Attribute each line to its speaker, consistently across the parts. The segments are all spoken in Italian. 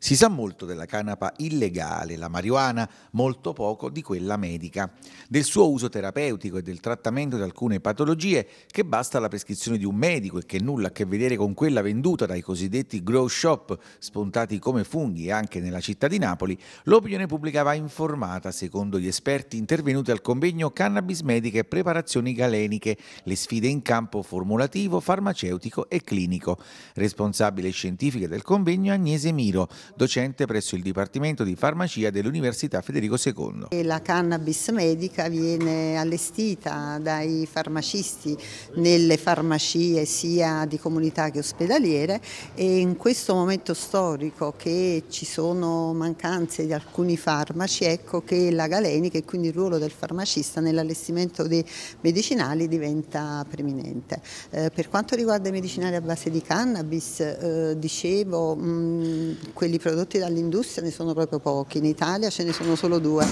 Speaker 1: Si sa molto della canapa illegale, la marijuana, molto poco di quella medica, del suo uso terapeutico e del trattamento di alcune patologie che basta la prescrizione di un medico e che nulla a che vedere con quella venduta dai cosiddetti grow shop, spuntati come funghi anche nella città di Napoli, l'opinione pubblica va informata secondo gli esperti intervenuti al convegno Cannabis medica e preparazioni galeniche, le sfide in campo formulativo, farmaceutico e clinico. Responsabile scientifica del convegno Agnese Miro docente presso il Dipartimento di Farmacia dell'Università Federico II.
Speaker 2: La cannabis medica viene allestita dai farmacisti nelle farmacie sia di comunità che ospedaliere e in questo momento storico che ci sono mancanze di alcuni farmaci, ecco che la galenica e quindi il ruolo del farmacista nell'allestimento dei medicinali diventa preminente. Eh, per quanto riguarda i medicinali a base di cannabis, eh, dicevo, mh, quelli di prodotti dall'industria ne sono proprio pochi, in Italia ce ne sono solo due,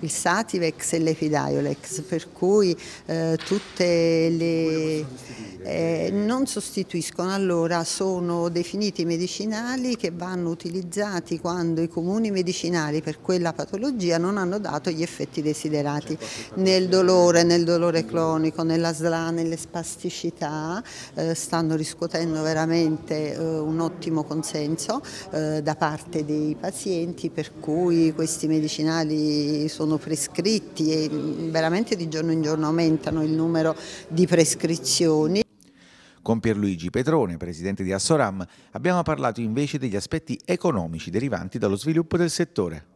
Speaker 2: il Sativex e l'Epidiolex, per cui eh, tutte le... Eh, non sostituiscono, allora sono definiti medicinali che vanno utilizzati quando i comuni medicinali per quella patologia non hanno dato gli effetti desiderati cioè, nel dolore, nel dolore cronico, nella SLA, nelle spasticità, eh, stanno riscuotendo veramente eh, un ottimo consenso eh, da parte parte dei pazienti per cui questi medicinali sono prescritti e veramente di giorno in giorno aumentano il numero di prescrizioni.
Speaker 1: Con Pierluigi Petrone, presidente di Assoram, abbiamo parlato invece degli aspetti economici derivanti dallo sviluppo del settore.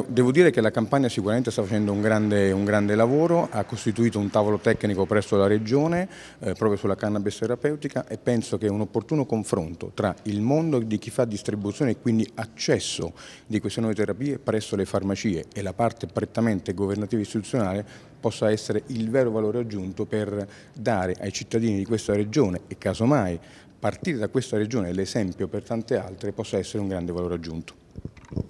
Speaker 1: Devo dire che la campagna sicuramente sta
Speaker 3: facendo un grande, un grande lavoro, ha costituito un tavolo tecnico presso la Regione eh, proprio sulla cannabis terapeutica e penso che un opportuno confronto tra il mondo di chi fa distribuzione e quindi accesso di queste nuove terapie presso le farmacie e la parte prettamente governativa e istituzionale possa essere il vero valore aggiunto per dare ai cittadini di questa Regione e casomai partire da questa Regione l'esempio per tante altre possa essere un grande valore aggiunto.